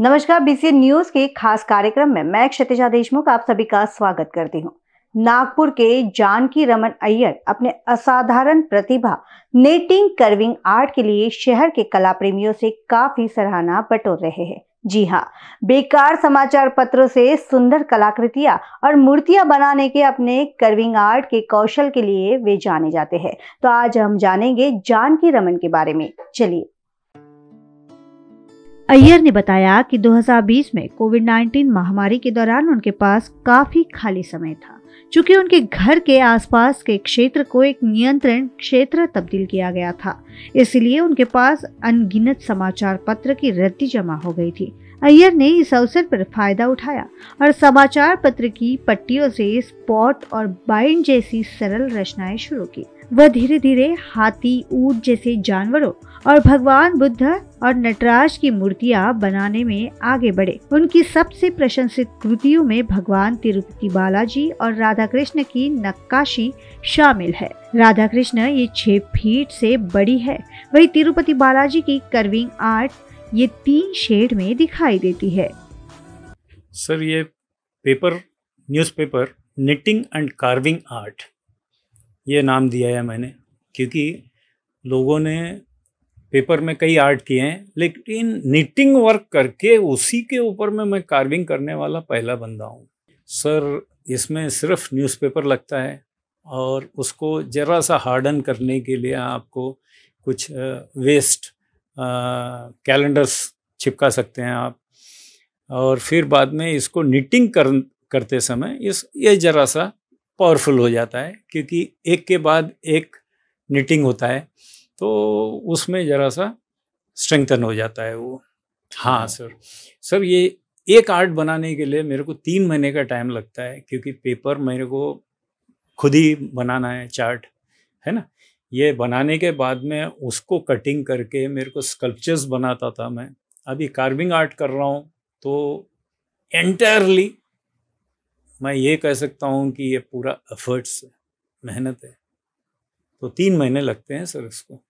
नमस्कार BC news के खास कार्यक्रम में मैं क्षतिजा देशमुख आप सभी का स्वागत करती हूँ नागपुर के जानकी रमन अय्यर अपने असाधारण प्रतिभा नेटिंग कर्विंग आर्ट के लिए शहर के कला प्रेमियों से काफी सराहना बटोर रहे हैं जी हाँ बेकार समाचार पत्रों से सुंदर कलाकृतियां और मूर्तियां बनाने के अपने कर्विंग आर्ट के कौशल के लिए वे जाने जाते हैं तो आज हम जानेंगे जानकी रमन के बारे में चलिए अय्यर ने बताया कि 2020 में कोविड 19 महामारी के दौरान उनके पास काफी खाली समय था चूंकि उनके घर के आसपास के क्षेत्र को एक नियंत्रण क्षेत्र तब्दील किया गया था इसलिए उनके पास अनगिनत समाचार पत्र की रद्दी जमा हो गई थी अय्यर ने इस अवसर पर फायदा उठाया और समाचार पत्र की पट्टियों से स्पॉट और बाइंड जैसी सरल रचनाएं शुरू की वह धीरे धीरे हाथी ऊट जैसे जानवरों और भगवान बुद्ध और नटराज की मूर्तियां बनाने में आगे बढ़े उनकी सबसे प्रशंसित कृतियों में भगवान तिरुपति बालाजी और राधा कृष्ण की नक्काशी शामिल है राधा कृष्ण ये छह फीट से बड़ी है वही तिरुपति बालाजी की कर्विंग आर्ट ये तीन शेड में दिखाई देती है सर ये paper newspaper knitting and carving art ये नाम दिया है मैंने क्योंकि लोगों ने पेपर में कई आर्ट किए हैं लेकिन निटिंग वर्क करके उसी के ऊपर में मैं कार्विंग करने वाला पहला बंदा हूँ सर इसमें सिर्फ न्यूज़पेपर लगता है और उसको ज़रा सा हार्डन करने के लिए आपको कुछ वेस्ट कैलेंडर्स चिपका सकते हैं आप और फिर बाद में इसको निटिंग कर करते समय इस ये ज़रा सा पावरफुल हो जाता है क्योंकि एक के बाद एक निटिंग होता है तो उसमें ज़रा सा स्ट्रेंथन हो जाता है वो हाँ सर हाँ। सर ये एक आर्ट बनाने के लिए मेरे को तीन महीने का टाइम लगता है क्योंकि पेपर मेरे को खुद ही बनाना है चार्ट है ना ये बनाने के बाद में उसको कटिंग करके मेरे को स्कल्पचर्स बनाता था मैं अभी कार्विंग आर्ट कर रहा हूँ तो एंटायरली मैं ये कह सकता हूँ कि ये पूरा एफर्ट्स है मेहनत है तो तीन महीने लगते हैं सर इसको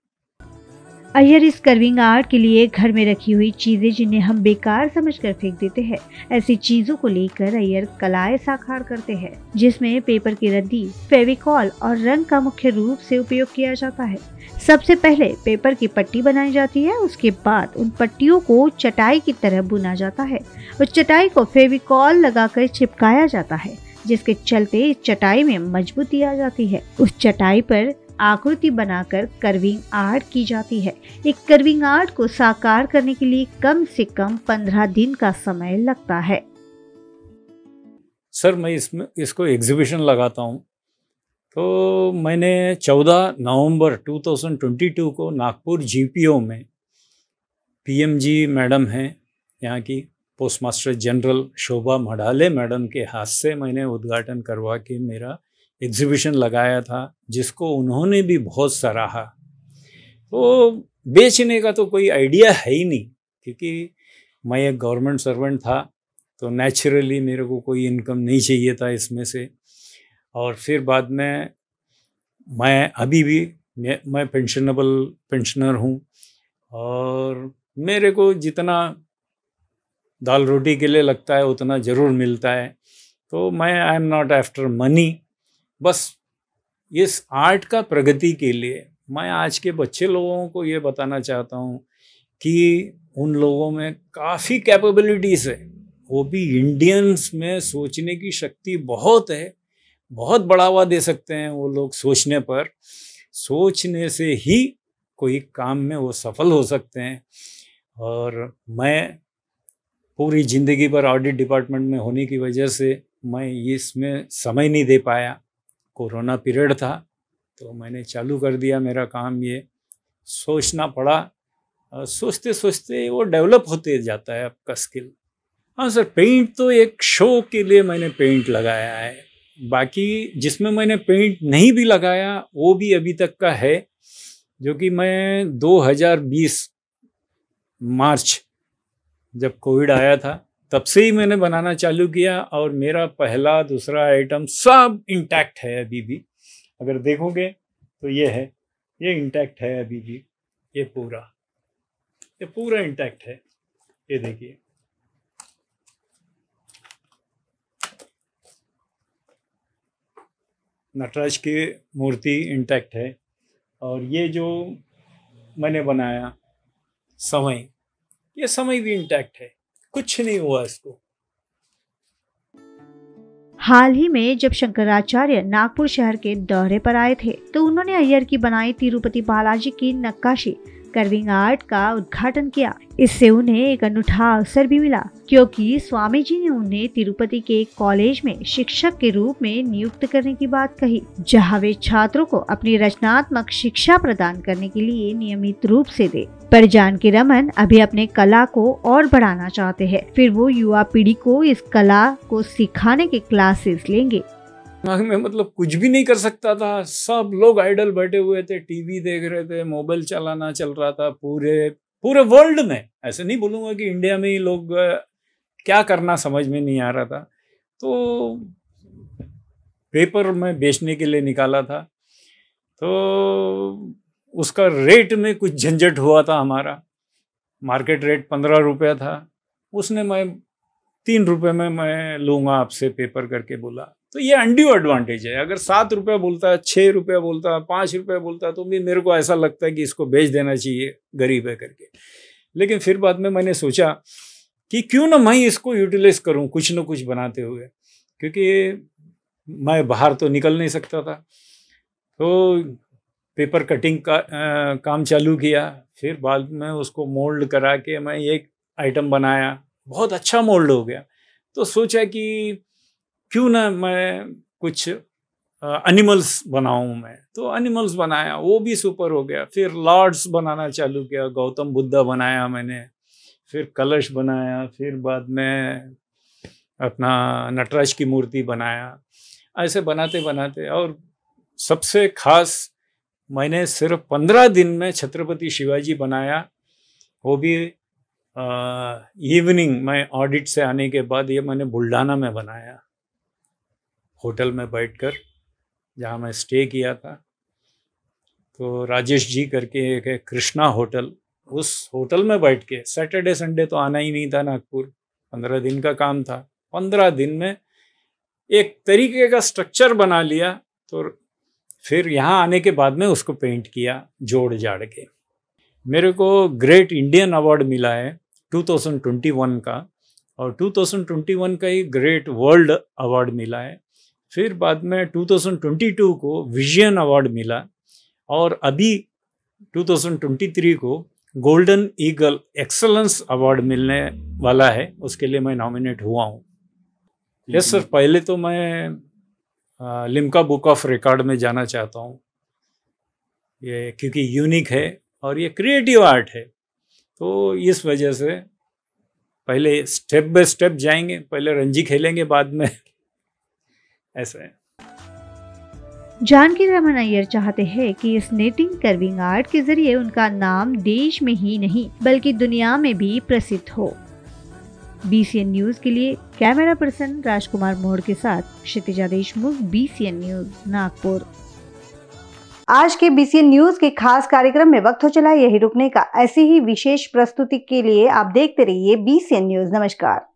अयर इस कर्विंग आर्ट के लिए घर में रखी हुई चीज़ें जिन्हें हम बेकार समझकर फेंक देते हैं ऐसी चीज़ों को लेकर अयर कलाएं साकार करते हैं जिसमें पेपर की रद्दी फेविकॉल और रंग का मुख्य रूप से उपयोग किया जाता है सबसे पहले पेपर की पट्टी बनाई जाती है उसके बाद उन पट्टियों को चटाई की तरह बुना जाता है उस चटाई को फेविकॉल लगाकर चिपकाया जाता है जिसके चलते इस चटाई में मजबूती आ जाती है उस चटाई पर आकृति बनाकर कर्विंग आर्ट की जाती है एक कर्विंग आर्ट को साकार करने के लिए कम से कम पंद्रह दिन का समय लगता है सर मैं इसमें इसको एग्जीबिशन लगाता हूँ तो मैंने 14 नवंबर 2022 को नागपुर जीपीओ में पीएमजी मैडम हैं यहाँ की postmaster general Shobha Madale madam के हाथ से मैंने उद्घाटन करवा के मेरा एग्जीबिशन लगाया था जिसको उन्होंने भी बहुत सराहा तो बेचने का तो कोई आइडिया है ही नहीं क्योंकि मैं एक गवर्नमेंट सर्वेंट था तो नेचुरली मेरे को कोई इनकम नहीं चाहिए था इसमें से और फिर बाद में मैं अभी भी मैं पेंशनेबल पेंशनर हूँ और मेरे को जितना दाल रोटी के लिए लगता है उतना ज़रूर मिलता है तो मैं I am not after money बस इस आर्ट का प्रगति के लिए मैं आज के बच्चे लोगों को ये बताना चाहता हूँ कि उन लोगों में काफ़ी कैपेबिलिटीज़ है वो भी इंडियंस में सोचने की शक्ति बहुत है बहुत बढ़ावा दे सकते हैं वो लोग सोचने पर सोचने से ही कोई काम में वो सफल हो सकते हैं और मैं पूरी ज़िंदगी भर ऑडिट डिपार्टमेंट में होने की वजह से मैं इसमें समय नहीं दे पाया कोरोना पीरियड था तो मैंने चालू कर दिया मेरा काम ये सोचना पड़ा सोचते सोचते वो डेवलप होते जाता है आपका स्किल हाँ सर पेंट तो एक शो के लिए मैंने पेंट लगाया है बाकी जिसमें मैंने पेंट नहीं भी लगाया वो भी अभी तक का है जो कि मैं 2020 मार्च जब कोविड आया था तब से ही मैंने बनाना चालू किया और मेरा पहला दूसरा आइटम सब इंटैक्ट है अभी भी अगर देखोगे तो ये है ये इंटैक्ट है अभी भी ये पूरा ये पूरा इंटैक्ट है ये देखिए नटराज की मूर्ति इंटैक्ट है और ये जो मैंने बनाया समय ये समय भी इंटैक्ट है कुछ नहीं हुआ इसको हाल ही में जब शंकराचार्य नागपुर शहर के दौरे पर आए थे तो उन्होंने अय्यर की बनाई तिरुपति बालाजी की नक्काशी कर्विंग आर्ट का उद्घाटन किया इससे उन्हें एक अनूठा अवसर भी मिला क्योंकि स्वामी जी ने उन्हें तिरुपति के एक कॉलेज में शिक्षक के रूप में नियुक्त करने की बात कही जहां वे छात्रों को अपनी रचनात्मक शिक्षा प्रदान करने के लिए नियमित रूप से दे पर जानकी रमन अभी अपने कला को और बढ़ाना चाहते हैं फिर वो युवा पीढ़ी को इस कला को सिखाने के क्लासेस लेंगे में मतलब कुछ भी नहीं कर सकता था सब लोग आइडल बैठे हुए थे टीवी देख रहे थे मोबाइल चलाना चल रहा था पूरे पूरे वर्ल्ड में ऐसे नहीं बोलूँगा कि इंडिया में ही लोग क्या करना समझ में नहीं आ रहा था तो पेपर में बेचने के लिए निकाला था तो उसका रेट में कुछ झंझट हुआ था हमारा मार्केट रेट पंद्रह रुपया था उसने मैं तीन रुपये में मैं लूँगा आपसे पेपर करके बोला तो ये अंडियो एडवांटेज है अगर सात रुपये बोलता है छः रुपये बोलता है पाँच रुपये बोलता है तो भी मेरे को ऐसा लगता है कि इसको बेच देना चाहिए गरीब है करके लेकिन फिर बाद में मैंने सोचा कि क्यों ना मैं इसको यूटिलाइज करूं कुछ ना कुछ बनाते हुए क्योंकि मैं बाहर तो निकल नहीं सकता था तो पेपर कटिंग का आ, काम चालू किया फिर बाद में उसको मोल्ड करा के मैं एक आइटम बनाया बहुत अच्छा मोल्ड हो गया तो सोचा कि क्यों ना मैं कुछ एनिमल्स बनाऊं मैं तो एनिमल्स बनाया वो भी सुपर हो गया फिर लॉर्ड्स बनाना चालू किया गौतम बुद्धा बनाया मैंने फिर कलश बनाया फिर बाद में अपना नटराज की मूर्ति बनाया ऐसे बनाते बनाते और सबसे खास मैंने सिर्फ पंद्रह दिन में छत्रपति शिवाजी बनाया वो भी इवनिंग मैं ऑडिट से आने के बाद ये मैंने बुल्ढाना में बनाया होटल में बैठकर जहाँ मैं स्टे किया था तो राजेश जी करके एक है कृष्णा होटल उस होटल में बैठ के सैटरडे संडे तो आना ही नहीं था नागपुर पंद्रह दिन का काम था पंद्रह दिन में एक तरीके का स्ट्रक्चर बना लिया तो फिर यहाँ आने के बाद में उसको पेंट किया जोड़ जाड़ के मेरे को ग्रेट इंडियन अवार्ड मिला है 2021 का और 2021 का ही ग्रेट वर्ल्ड अवार्ड मिला है फिर बाद में 2022 को विजन अवार्ड मिला और अभी 2023 को गोल्डन ईगल एक्सलेंस अवार्ड मिलने वाला है उसके लिए मैं नॉमिनेट हुआ हूँ यस सर पहले तो मैं लिम्का बुक ऑफ रिकॉर्ड में जाना चाहता हूँ ये क्योंकि यूनिक है और ये क्रिएटिव आर्ट है तो इस वजह से पहले स्टेप बाय स्टेप जाएंगे पहले रणजी खेलेंगे बाद में ऐसे जानकी रमन अय्यर चाहते हैं कि इस नेटिंग कर्विंग आर्ट के जरिए उनका नाम देश में ही नहीं बल्कि दुनिया में भी प्रसिद्ध हो बीसीएन न्यूज के लिए कैमरा पर्सन राजकुमार मोहड़ के साथ क्षितिजा देशमुख बीसीएन न्यूज नागपुर आज के बीसीएन न्यूज के खास कार्यक्रम में वक्त हो चला यही रुकने का ऐसी ही विशेष प्रस्तुति के लिए आप देखते रहिए बीसीएन न्यूज नमस्कार